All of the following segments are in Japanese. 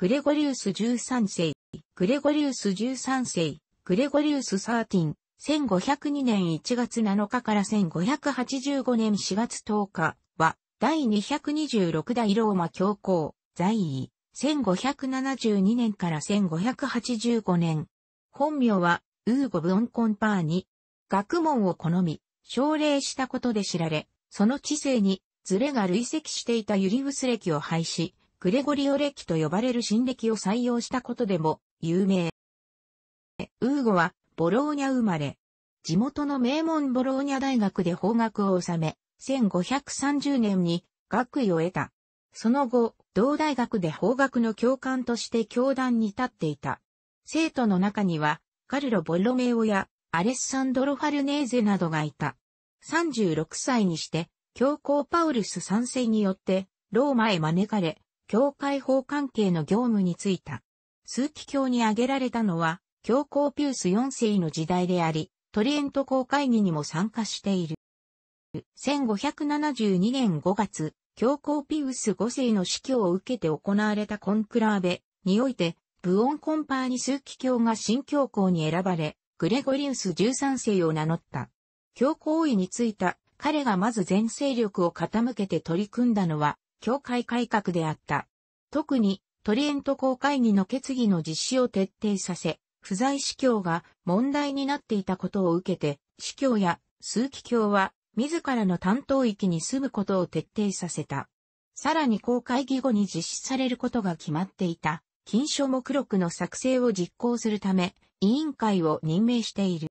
グレゴリウス13世、グレゴリウス13世、グレゴリウス13、1502年1月7日から1585年4月10日は、第226代ローマ教皇、在位、1572年から1585年。本名は、ウーゴ・ブオンコンパーニ。学問を好み、奨励したことで知られ、その知性に、ズレが累積していたユリウス歴を廃止、グレゴリオ歴と呼ばれる新歴を採用したことでも有名。ウーゴはボローニャ生まれ。地元の名門ボローニャ大学で法学を収め、1530年に学位を得た。その後、同大学で法学の教官として教団に立っていた。生徒の中には、カルロ・ボロメオやアレッサンドロ・ファルネーゼなどがいた。36歳にして、教皇パウルス3世によって、ローマへ招かれ、教会法関係の業務に就いた。数奇教に挙げられたのは、教皇ピュース4世の時代であり、トリエント公会議にも参加している。1572年5月、教皇ピウス5世の死去を受けて行われたコンクラーベにおいて、ブオンコンパーニ数奇教が新教皇に選ばれ、グレゴリウス13世を名乗った。教皇位についた彼がまず全勢力を傾けて取り組んだのは、教会改革であった。特に、トリエント公会議の決議の実施を徹底させ、不在司教が問題になっていたことを受けて、司教や数期教は自らの担当域に住むことを徹底させた。さらに公会議後に実施されることが決まっていた、禁書目録の作成を実行するため、委員会を任命している。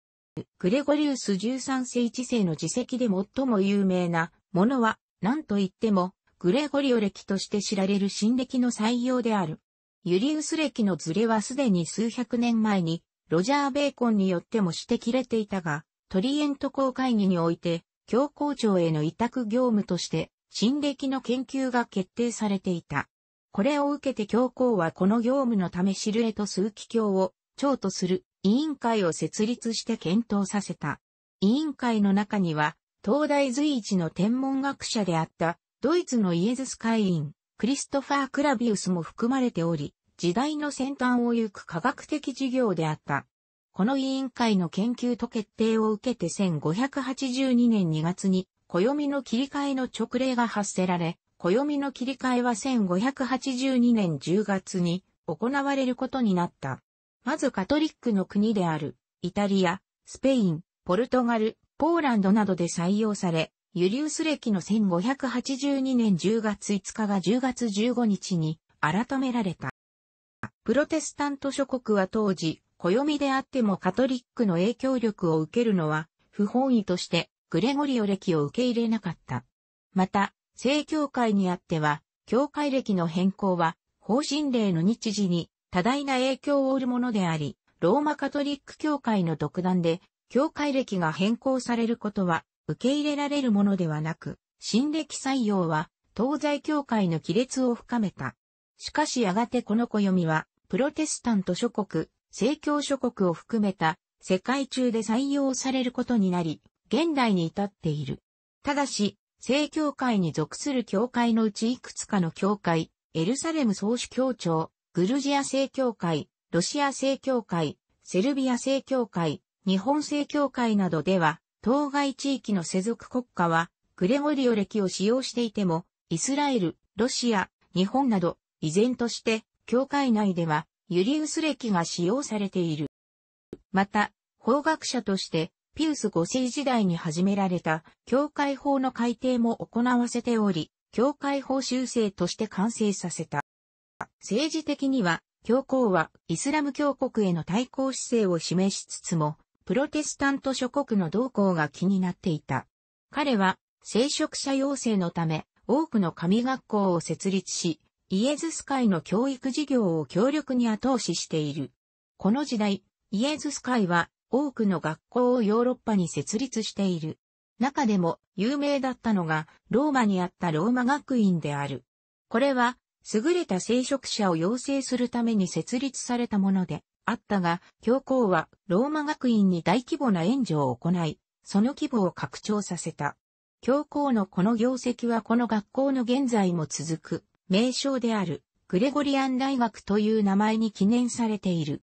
グレゴリウス13世1世の自責で最も有名なものは、何と言っても、グレゴリオ歴として知られる新歴の採用である。ユリウス歴のズレはすでに数百年前に、ロジャー・ベーコンによっても指摘れていたが、トリエント公会議において、教皇庁への委託業務として、新歴の研究が決定されていた。これを受けて教皇はこの業務のためシルエト数奇教を長とする委員会を設立して検討させた。委員会の中には、東大随一の天文学者であったドイツのイエズス会員、クリストファー・クラビウスも含まれており、時代の先端を行く科学的事業であった。この委員会の研究と決定を受けて1582年2月に、暦の切り替えの直令が発せられ、暦の切り替えは1582年10月に行われることになった。まずカトリックの国である、イタリア、スペイン、ポルトガル、ポーランドなどで採用され、ユリウス歴の1582年10月5日が10月15日に改められた。プロテスタント諸国は当時、暦であってもカトリックの影響力を受けるのは不本意としてグレゴリオ歴を受け入れなかった。また、正教会にあっては、教会歴の変更は方針令の日時に多大な影響を負るものであり、ローマカトリック教会の独断で、教会歴が変更されることは受け入れられるものではなく、新暦採用は東西教会の亀裂を深めた。しかしやがてこの暦は、プロテスタント諸国、正教諸国を含めた世界中で採用されることになり、現代に至っている。ただし、正教会に属する教会のうちいくつかの教会、エルサレム総主教庁、グルジア正教会、ロシア正教会、セルビア正教会、日本正教会などでは、当該地域の世俗国家は、グレゴリオ歴を使用していても、イスラエル、ロシア、日本など、依然として、教会内では、ユリウス歴が使用されている。また、法学者として、ピウス5世時代に始められた、教会法の改定も行わせており、教会法修正として完成させた。政治的には、教皇はイスラム教国への対抗姿勢を示しつつも、プロテスタント諸国の動向が気になっていた。彼は、聖職者養成のため、多くの神学校を設立し、イエズス会の教育事業を強力に後押ししている。この時代、イエズス会は多くの学校をヨーロッパに設立している。中でも有名だったのがローマにあったローマ学院である。これは優れた聖職者を養成するために設立されたもので、あったが、教皇はローマ学院に大規模な援助を行い、その規模を拡張させた。教皇のこの業績はこの学校の現在も続く名称であるグレゴリアン大学という名前に記念されている。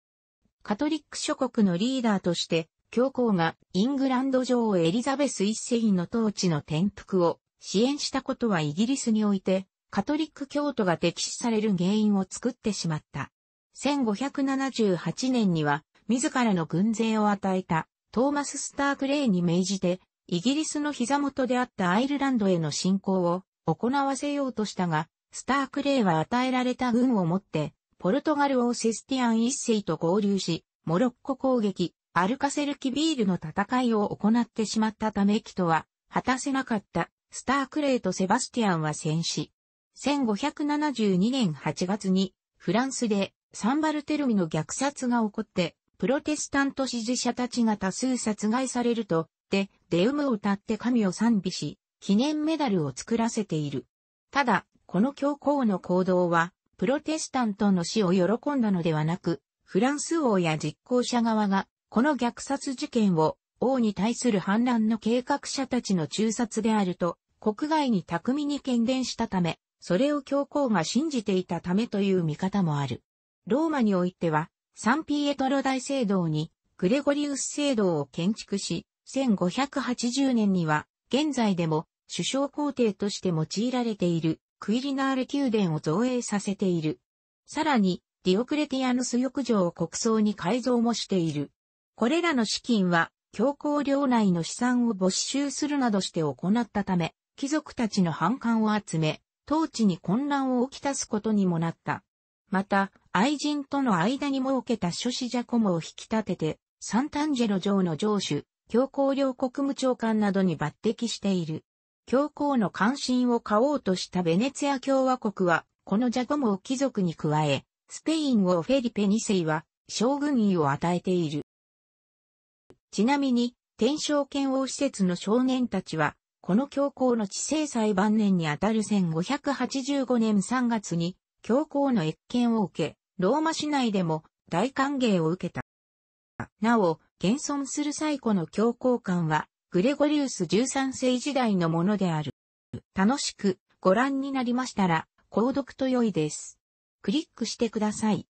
カトリック諸国のリーダーとして教皇がイングランド女王エリザベス一世の統治の転覆を支援したことはイギリスにおいてカトリック教徒が敵視される原因を作ってしまった。1578年には自らの軍勢を与えたトーマス・スターク・レイに命じて、イギリスの膝元であったアイルランドへの侵攻を行わせようとしたが、スターク・レイは与えられた軍をもって、ポルトガル王セスティアン一世と合流し、モロッコ攻撃、アルカセルキビールの戦いを行ってしまったためキとは果たせなかったスタークレイとセバスティアンは戦死。1572年8月にフランスでサンバルテルミの虐殺が起こって、プロテスタント支持者たちが多数殺害されると、で、デウムを歌って神を賛美し、記念メダルを作らせている。ただ、この教皇の行動は、プロテスタントの死を喜んだのではなく、フランス王や実行者側が、この虐殺事件を王に対する反乱の計画者たちの中殺であると、国外に巧みに喧伝したため、それを教皇が信じていたためという見方もある。ローマにおいては、サンピエトロ大聖堂に、グレゴリウス聖堂を建築し、1580年には、現在でも、首相皇帝として用いられている、クイリナーレ宮殿を造営させている。さらに、ディオクレティアヌス浴場を国葬に改造もしている。これらの資金は、教皇領内の資産を没収するなどして行ったため、貴族たちの反感を集め、当地に混乱を起きたすことにもなった。また、愛人との間に設けた諸子ジャコモを引き立てて、サンタンジェロ城の城主、教皇領国務長官などに抜擢している。教皇の関心を買おうとしたベネツィア共和国は、このジャコモを貴族に加え、スペイン王フェリペ2世は、将軍位を与えている。ちなみに、天正剣王施設の少年たちは、この教皇の治世裁晩年にあたる1585年3月に、教皇の越見を受け、ローマ市内でも大歓迎を受けた。なお、現存する最古の教皇官は、グレゴリウス13世時代のものである。楽しくご覧になりましたら、購読と良いです。クリックしてください。